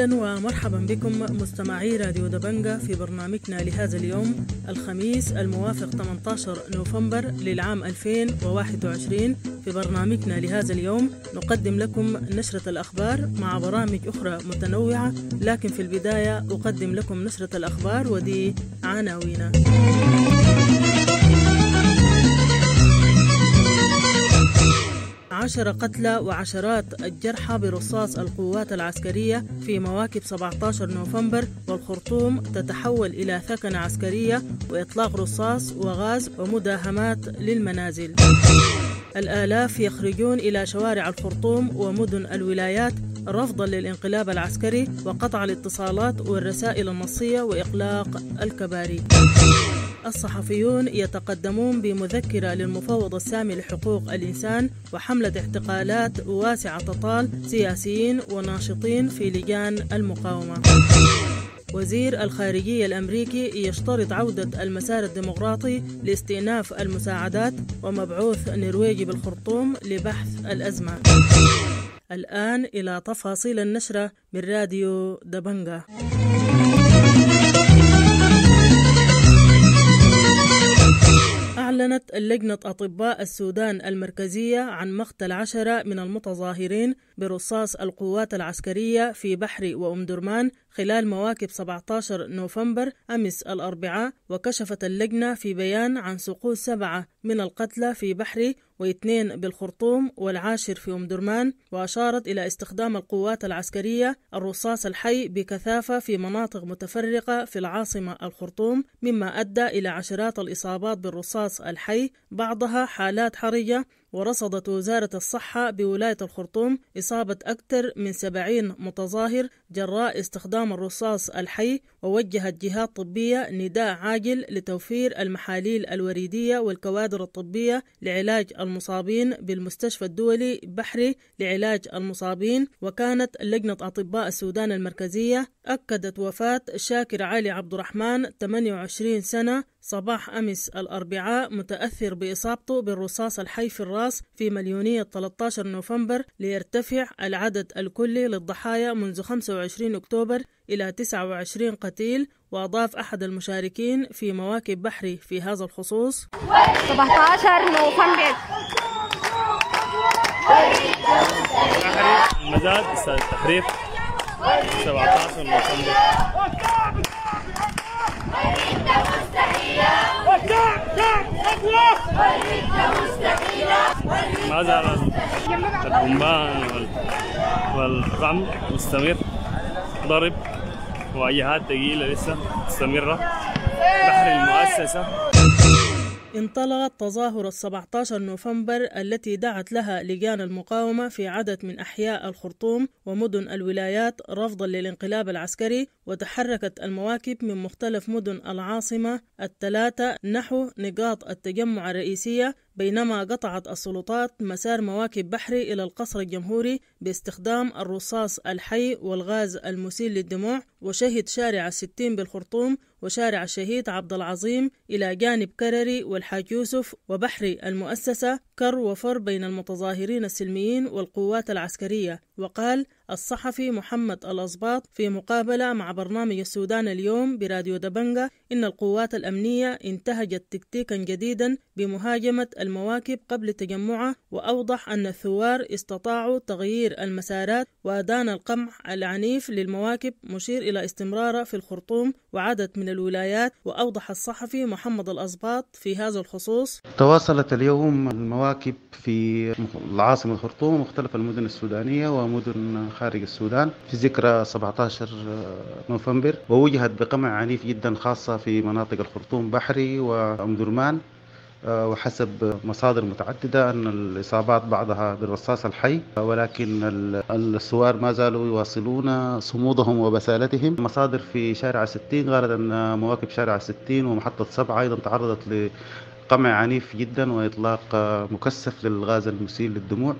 أهلا ومرحبا بكم مستمعي راديو دبنجا في برنامجنا لهذا اليوم الخميس الموافق 18 نوفمبر للعام 2021 في برنامجنا لهذا اليوم نقدم لكم نشرة الأخبار مع برامج أخرى متنوعة لكن في البداية أقدم لكم نشرة الأخبار ودي عناوينها عشر قتلى وعشرات الجرحى برصاص القوات العسكرية في مواكب 17 نوفمبر والخرطوم تتحول إلى ثكنة عسكرية وإطلاق رصاص وغاز ومداهمات للمنازل الآلاف يخرجون إلى شوارع الخرطوم ومدن الولايات رفضا للانقلاب العسكري وقطع الاتصالات والرسائل النصية وإقلاق الكباري الصحفيون يتقدمون بمذكرة للمفوض السامي لحقوق الإنسان وحملة اعتقالات واسعة تطال سياسيين وناشطين في لجان المقاومة وزير الخارجية الأمريكي يشترط عودة المسار الديمقراطي لاستئناف المساعدات ومبعوث نرويجي بالخرطوم لبحث الأزمة الآن إلى تفاصيل النشرة من راديو دبنجة أعلنت لجنة أطباء السودان المركزية عن مقتل عشرة من المتظاهرين برصاص القوات العسكرية في بحر وأم درمان خلال مواكب 17 نوفمبر أمس الأربعاء وكشفت اللجنة في بيان عن سقوط سبعة من القتلى في بحري واثنين بالخرطوم والعاشر في أم درمان وأشارت إلى استخدام القوات العسكرية الرصاص الحي بكثافة في مناطق متفرقة في العاصمة الخرطوم مما أدى إلى عشرات الإصابات بالرصاص الحي بعضها حالات حرجة ورصدت وزارة الصحة بولاية الخرطوم إصابة أكثر من 70 متظاهر جراء استخدام الرصاص الحي ووجهت جهات طبية نداء عاجل لتوفير المحاليل الوريدية والكوادر الطبية لعلاج المصابين بالمستشفى الدولي بحري لعلاج المصابين وكانت لجنة أطباء السودان المركزية أكدت وفاة شاكر علي عبد الرحمن 28 سنة صباح أمس الأربعاء متأثر بإصابته بالرصاص الحي في الراس في مليونية 13 نوفمبر ليرتفع العدد الكلي للضحايا منذ 25 أكتوبر إلى 29 قتيل وأضاف أحد المشاركين في مواكب بحري في هذا الخصوص 17 نوفمبر المزاد التحريف 17 نوفمبر والردة مستحيلة والردة مستحيلة هذا والرمل مستمر ضرب وايهات ثقيله لسه مستمره بحر المؤسسه انطلقت تظاهرة 17 نوفمبر التي دعت لها لجان المقاومة في عدد من أحياء الخرطوم ومدن الولايات رفضا للانقلاب العسكري وتحركت المواكب من مختلف مدن العاصمة الثلاثة نحو نقاط التجمع الرئيسية بينما قطعت السلطات مسار مواكب بحري إلى القصر الجمهوري باستخدام الرصاص الحي والغاز المسيل للدموع وشهد شارع الستين بالخرطوم وشارع الشهيد عبد العظيم إلى جانب كرري والحاج يوسف وبحري المؤسسة كر وفر بين المتظاهرين السلميين والقوات العسكرية وقال الصحفي محمد الأصباط في مقابلة مع برنامج السودان اليوم براديو دبنجة إن القوات الأمنية انتهجت تكتيكا جديدا بمهاجمة المواكب قبل تجمعه وأوضح أن الثوار استطاعوا تغيير المسارات وأدان القمع العنيف للمواكب مشير إلى استمراره في الخرطوم وعدد من الولايات وأوضح الصحفي محمد الأصباط في هذا الخصوص تواصلت اليوم المواكب في العاصمة الخرطوم ومختلف المدن السودانية ومدن خارج السودان في ذكرى 17 آه، نوفمبر ووجهت بقمع عنيف جدا خاصة في مناطق الخرطوم بحري وأم درمان آه، وحسب مصادر متعددة أن الإصابات بعضها بالرصاص الحي ولكن الثوار ما زالوا يواصلون صمودهم وبسالتهم مصادر في شارع 60 قالت أن مواكب شارع 60 ومحطة سبعة أيضا تعرضت لقمع عنيف جدا وإطلاق مكثف للغاز المسيل للدموع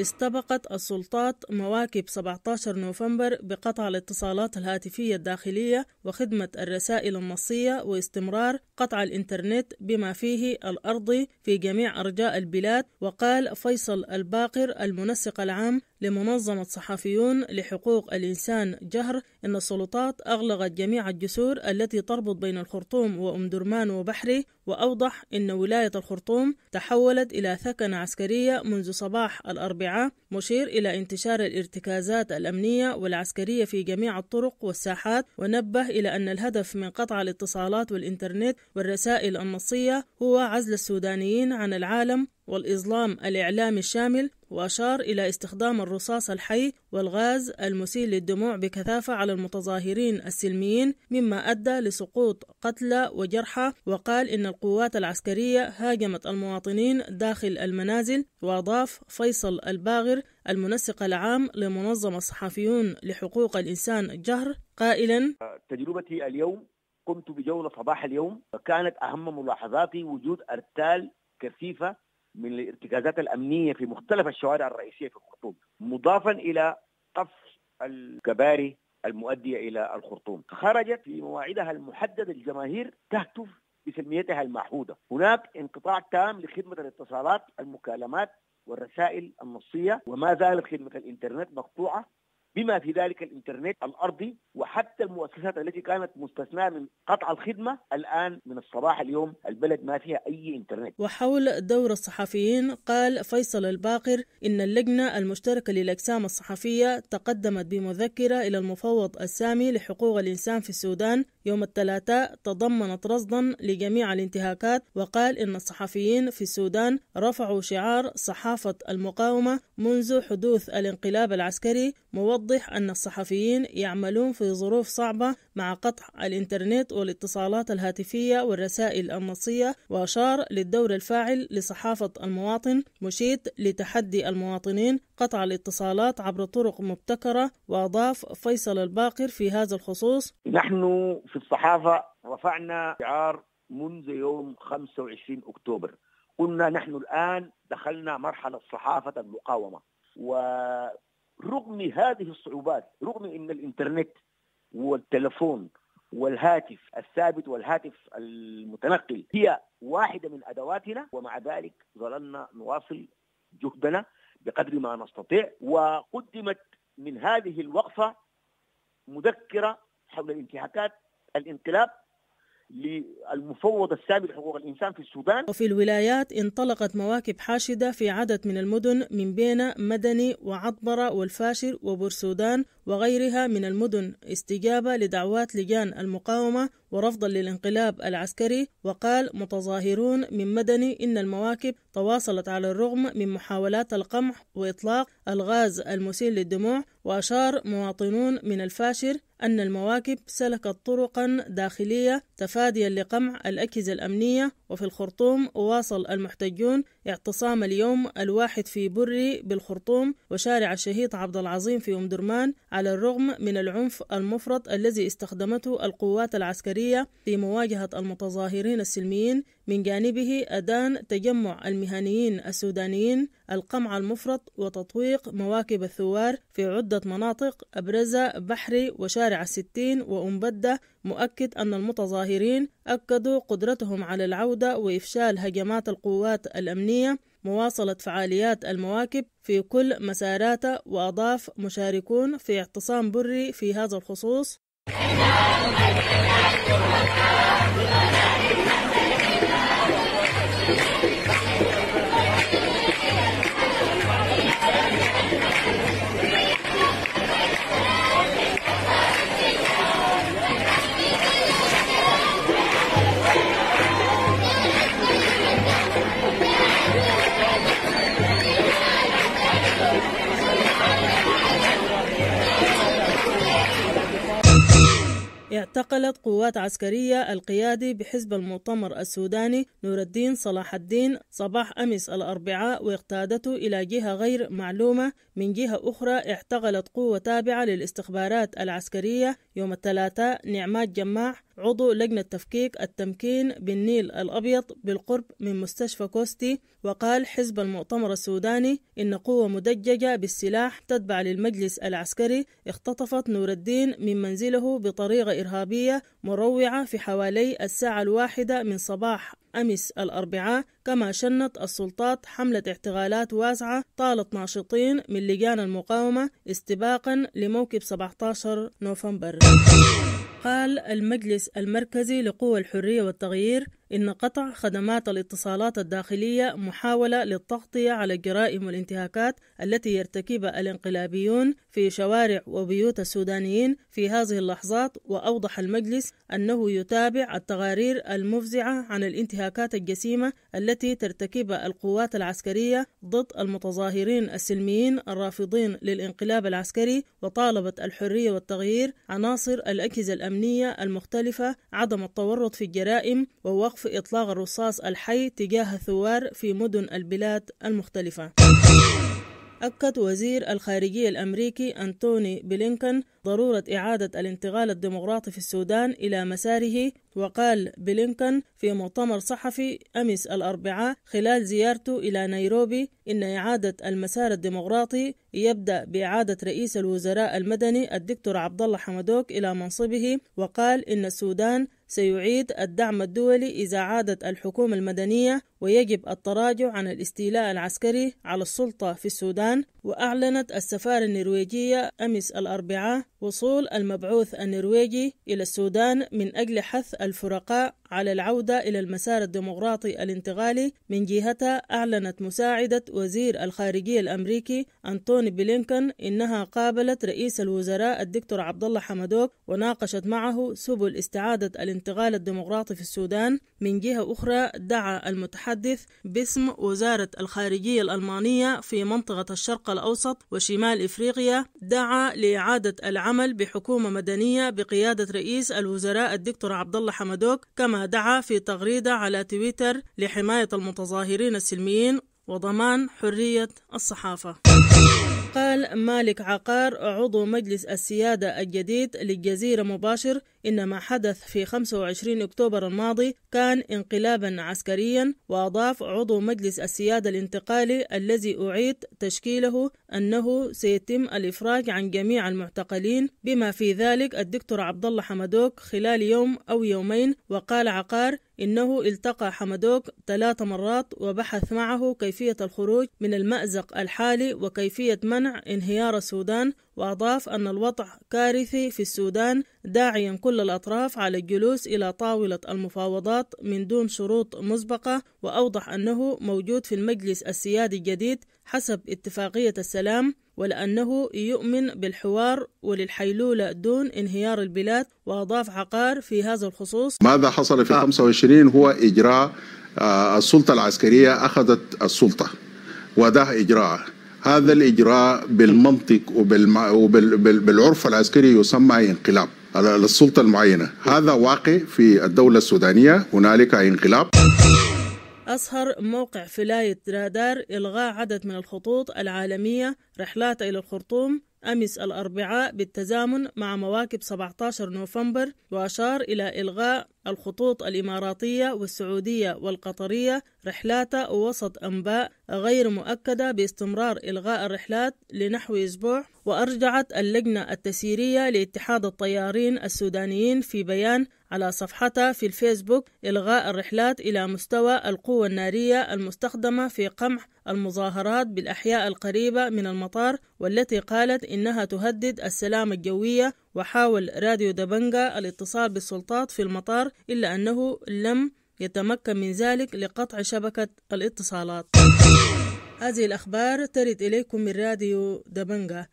استبقت السلطات مواكب 17 نوفمبر بقطع الاتصالات الهاتفية الداخلية وخدمة الرسائل النصية واستمرار قطع الإنترنت بما فيه الأرضي في جميع أرجاء البلاد وقال فيصل الباقر المنسق العام لمنظمة صحفيون لحقوق الإنسان جهر إن السلطات أغلقت جميع الجسور التي تربط بين الخرطوم وأم درمان وبحري وأوضح إن ولاية الخرطوم تحولت إلى ثكنة عسكرية منذ صباح الأربعاء مشير إلى انتشار الارتكازات الأمنية والعسكرية في جميع الطرق والساحات ونبه إلى أن الهدف من قطع الاتصالات والإنترنت والرسائل النصية هو عزل السودانيين عن العالم والإظلام الإعلامي الشامل وأشار إلى استخدام الرصاص الحي والغاز المسيل للدموع بكثافة على المتظاهرين السلميين مما أدى لسقوط قتلى وجرحى وقال إن القوات العسكرية هاجمت المواطنين داخل المنازل وأضاف فيصل الباغر المنسق العام لمنظمة الصحفيون لحقوق الإنسان جهر قائلا آه، تجربتي اليوم قمت بجولة صباح اليوم كانت أهم ملاحظاتي وجود أرتال كثيفة من الارتكازات الأمنية في مختلف الشوارع الرئيسية في الخرطوم مضافا إلى قف الكباري المؤدية إلى الخرطوم خرجت في مواعيدها المحددة الجماهير تهتف بسلميتها المعهودة هناك انقطاع تام لخدمة الاتصالات المكالمات والرسائل النصية وما زالت خدمة الإنترنت مقطوعة بما في ذلك الانترنت الارضي وحتى المؤسسات التي كانت مستثناه من قطع الخدمه الان من الصباح اليوم البلد ما فيها اي انترنت. وحول دور الصحفيين قال فيصل الباقر ان اللجنه المشتركه للاجسام الصحفيه تقدمت بمذكره الى المفوض السامي لحقوق الانسان في السودان يوم الثلاثاء تضمنت رصدا لجميع الانتهاكات وقال ان الصحفيين في السودان رفعوا شعار صحافه المقاومه منذ حدوث الانقلاب العسكري موضح يوضح أن الصحفيين يعملون في ظروف صعبة مع قطع الإنترنت والاتصالات الهاتفية والرسائل النصية وأشار للدور الفاعل لصحافة المواطن مشيت لتحدي المواطنين قطع الاتصالات عبر طرق مبتكرة وأضاف فيصل الباقر في هذا الخصوص نحن في الصحافة رفعنا شعار منذ يوم 25 أكتوبر قلنا نحن الآن دخلنا مرحلة صحافة المقاومة و رغم هذه الصعوبات رغم ان الانترنت والتلفون والهاتف الثابت والهاتف المتنقل هي واحده من ادواتنا ومع ذلك ظللنا نواصل جهدنا بقدر ما نستطيع وقدمت من هذه الوقفه مذكره حول الانتهاكات الانقلاب للمفوض السامي لحقوق الإنسان في السودان وفي الولايات انطلقت مواكب حاشدة في عدد من المدن من بين مدني وعطبرة والفاشر وبورسودان وغيرها من المدن استجابة لدعوات لجان المقاومة ورفضا للانقلاب العسكري وقال متظاهرون من مدني إن المواكب تواصلت على الرغم من محاولات القمح وإطلاق الغاز المسيل للدموع وأشار مواطنون من الفاشر أن المواكب سلكت طرقا داخلية تفاديا لقمع الأجهزة الأمنية وفي الخرطوم واصل المحتجون اعتصام اليوم الواحد في بري بالخرطوم وشارع الشهيد عبد العظيم في أم درمان على الرغم من العنف المفرط الذي استخدمته القوات العسكرية في مواجهة المتظاهرين السلميين من جانبه أدان تجمع المهنيين السودانيين القمع المفرط وتطويق مواكب الثوار في عدة مناطق ابرزها بحري وشارع الستين وأم بدة مؤكد أن المتظاهرين أكدوا قدرتهم على العودة وإفشال هجمات القوات الأمنية الوطنية مواصلة فعاليات المواكب في كل مساراتها وأضاف مشاركون في اعتصام بري في هذا الخصوص اعتقلت قوات عسكرية القيادي بحزب المؤتمر السوداني نور الدين صلاح الدين صباح أمس الأربعاء واقتادته إلى جهة غير معلومة من جهة أخرى اعتقلت قوة تابعة للاستخبارات العسكرية يوم الثلاثاء نعمات جماع عضو لجنة تفكيك التمكين بالنيل الأبيض بالقرب من مستشفى كوستي وقال حزب المؤتمر السوداني إن قوة مدججة بالسلاح تتبع للمجلس العسكري اختطفت نور الدين من منزله بطريقة إرهابية مروعة في حوالي الساعة الواحدة من صباح أمس الأربعاء كما شنت السلطات حملة اعتقالات واسعة طالت ناشطين من لجان المقاومة استباقا لموكب 17 نوفمبر قال المجلس المركزي لقوى الحرية والتغيير إن قطع خدمات الاتصالات الداخلية محاولة للتغطية على الجرائم والانتهاكات التي يرتكبها الانقلابيون في شوارع وبيوت السودانيين في هذه اللحظات وأوضح المجلس أنه يتابع التقارير المفزعة عن الانتهاكات الجسيمة التي ترتكبها القوات العسكرية ضد المتظاهرين السلميين الرافضين للانقلاب العسكري وطالبت الحرية والتغيير عناصر الأجهزة الأمنية المختلفة عدم التورط في الجرائم ووقف وقف إطلاق الرصاص الحي تجاه الثوار في مدن البلاد المختلفة أكد وزير الخارجية الأمريكي أنتوني بلينكن ضرورة إعادة الانتقال الديمقراطي في السودان إلى مساره وقال بلينكن في مؤتمر صحفي أمس الأربعاء خلال زيارته إلى نيروبي إن إعادة المسار الديمقراطي يبدأ بإعادة رئيس الوزراء المدني الدكتور عبد الله حمدوك إلى منصبه وقال إن السودان سيعيد الدعم الدولي إذا عادت الحكومة المدنية ويجب التراجع عن الاستيلاء العسكري على السلطة في السودان وأعلنت السفارة النرويجية أمس الأربعاء وصول المبعوث النرويجي إلى السودان من أجل حث الفرقاء على العودة إلى المسار الديمقراطي الانتقالي من جهتها أعلنت مساعدة وزير الخارجية الأمريكي أنتوني بلينكن إنها قابلت رئيس الوزراء الدكتور عبد الله حمدوك وناقشت معه سبل استعادة الانتقال الديمقراطي في السودان من جهة أخرى دعا المتحدث المتحدث باسم وزارة الخارجية الألمانية في منطقة الشرق الأوسط وشمال إفريقيا دعا لإعادة العمل بحكومة مدنية بقيادة رئيس الوزراء الدكتور عبد الله حمدوك كما دعا في تغريدة على تويتر لحماية المتظاهرين السلميين وضمان حرية الصحافة قال مالك عقار عضو مجلس السيادة الجديد للجزيرة مباشر إن ما حدث في 25 أكتوبر الماضي كان انقلابا عسكريا وأضاف عضو مجلس السيادة الانتقالي الذي أعيد تشكيله أنه سيتم الإفراج عن جميع المعتقلين بما في ذلك الدكتور عبد الله حمدوك خلال يوم أو يومين وقال عقار إنه التقى حمدوك ثلاث مرات وبحث معه كيفية الخروج من المأزق الحالي وكيفية منع انهيار السودان وأضاف أن الوضع كارثي في السودان داعيا كل الأطراف على الجلوس إلى طاولة المفاوضات من دون شروط مسبقة وأوضح أنه موجود في المجلس السيادي الجديد حسب اتفاقية السلام ولأنه يؤمن بالحوار وللحيلولة دون انهيار البلاد وأضاف عقار في هذا الخصوص ماذا حصل في 25 هو إجراء آه، السلطة العسكرية أخذت السلطة وده إجراء هذا الإجراء بالمنطق وبالعرف العسكري يسمى انقلاب على السلطه المعينة هذا واقع في الدولة السودانية هنالك انقلاب أصهر موقع فلاية رادار إلغاء عدد من الخطوط العالمية رحلات إلى الخرطوم أمس الأربعاء بالتزامن مع مواكب 17 نوفمبر وأشار إلى إلغاء الخطوط الإماراتية والسعودية والقطرية رحلات وسط أنباء غير مؤكدة باستمرار إلغاء الرحلات لنحو أسبوع وأرجعت اللجنة التسييرية لاتحاد الطيارين السودانيين في بيان على صفحتها في الفيسبوك إلغاء الرحلات إلى مستوى القوة النارية المستخدمة في قمع المظاهرات بالأحياء القريبة من المطار والتي قالت إنها تهدد السلام الجوية وحاول راديو دبنجا الاتصال بالسلطات في المطار إلا أنه لم يتمكن من ذلك لقطع شبكة الاتصالات هذه الأخبار ترد إليكم من راديو دبنجا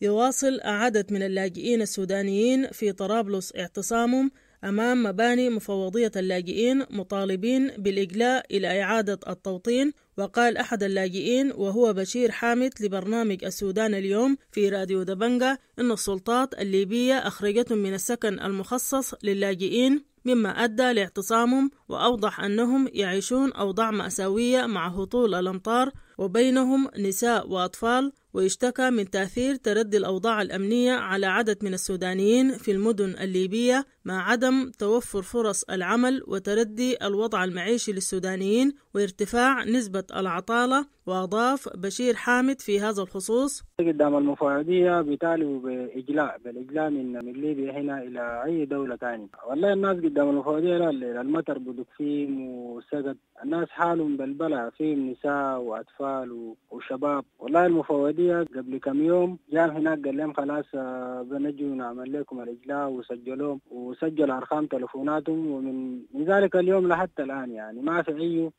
يواصل عدد من اللاجئين السودانيين في طرابلس اعتصامهم أمام مباني مفوضية اللاجئين مطالبين بالإجلاء إلى إعادة التوطين وقال أحد اللاجئين وهو بشير حامد لبرنامج السودان اليوم في راديو دبنجا إن السلطات الليبية أخرجتهم من السكن المخصص للاجئين مما أدى لاعتصامهم وأوضح أنهم يعيشون أوضاع مأساوية مع هطول الأمطار وبينهم نساء وأطفال ويشتكى من تأثير تردي الأوضاع الأمنية على عدد من السودانيين في المدن الليبية مع عدم توفر فرص العمل وتردي الوضع المعيشي للسودانيين وارتفاع نسبة العطالة وأضاف بشير حامد في هذا الخصوص قدام المفوضية بيطالبوا بإجلاء بالإجلاء من من ليبيا هنا إلى أي دولة ثانية والله الناس قدام المفوضية المطر بدك فيهم وسقط الناس حالهم بالبلع فيهم نساء وأطفال وشباب والله المفوضية الجمهورية قبل كم يوم جاء هناك قال لهم خلاص آه، بنجي نعمل لكم الإجلاء وسجلوهم وسجل أرقام تلفوناتهم ومن ذلك اليوم لحتى الآن يعني ما في أي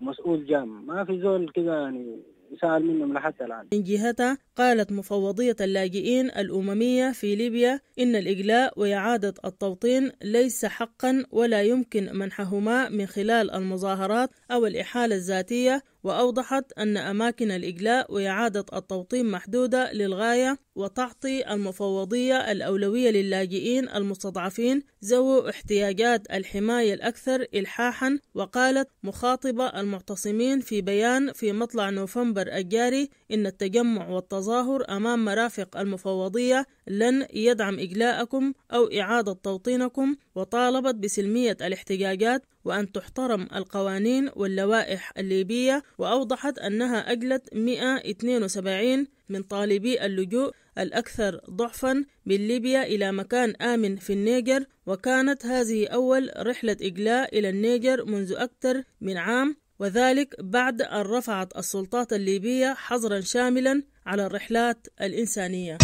مسؤول جام ما في زول كذا يعني سأل منهم لحتى الآن من جهتها قالت مفوضية اللاجئين الأممية في ليبيا إن الإجلاء وإعادة التوطين ليس حقا ولا يمكن منحهما من خلال المظاهرات أو الإحالة الذاتية وأوضحت أن أماكن الإجلاء وإعادة التوطين محدودة للغاية وتعطي المفوضية الأولوية للاجئين المستضعفين ذوي احتياجات الحماية الأكثر إلحاحا وقالت مخاطبة المعتصمين في بيان في مطلع نوفمبر الجاري إن التجمع والتظاهر أمام مرافق المفوضية لن يدعم إجلاءكم أو إعادة توطينكم وطالبت بسلمية الاحتجاجات وأن تحترم القوانين واللوائح الليبية وأوضحت أنها أجلت 172 من طالبي اللجوء الأكثر ضعفا من ليبيا إلى مكان آمن في النيجر وكانت هذه أول رحلة إجلاء إلى النيجر منذ أكثر من عام وذلك بعد أن رفعت السلطات الليبية حظرا شاملا على الرحلات الإنسانية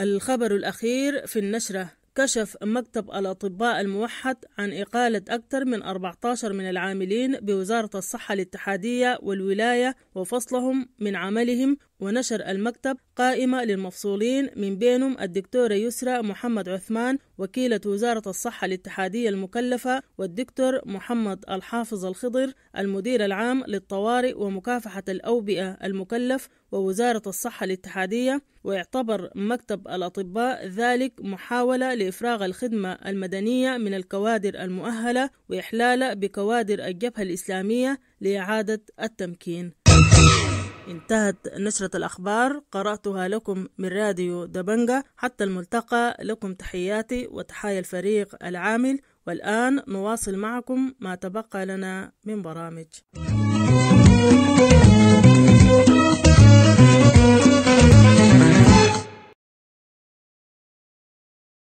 الخبر الأخير في النشرة كشف مكتب الأطباء الموحد عن إقالة أكثر من 14 من العاملين بوزارة الصحة الاتحادية والولاية وفصلهم من عملهم ونشر المكتب قائمة للمفصولين من بينهم الدكتورة يسرى محمد عثمان وكيلة وزارة الصحة الاتحادية المكلفة والدكتور محمد الحافظ الخضر المدير العام للطوارئ ومكافحة الأوبئة المكلف ووزارة الصحة الاتحادية ويعتبر مكتب الأطباء ذلك محاولة لإفراغ الخدمة المدنية من الكوادر المؤهلة وإحلال بكوادر الجبهة الإسلامية لإعادة التمكين انتهت نشرة الأخبار قرأتها لكم من راديو دبنجة حتى الملتقى لكم تحياتي وتحايا الفريق العامل والآن نواصل معكم ما تبقى لنا من برامج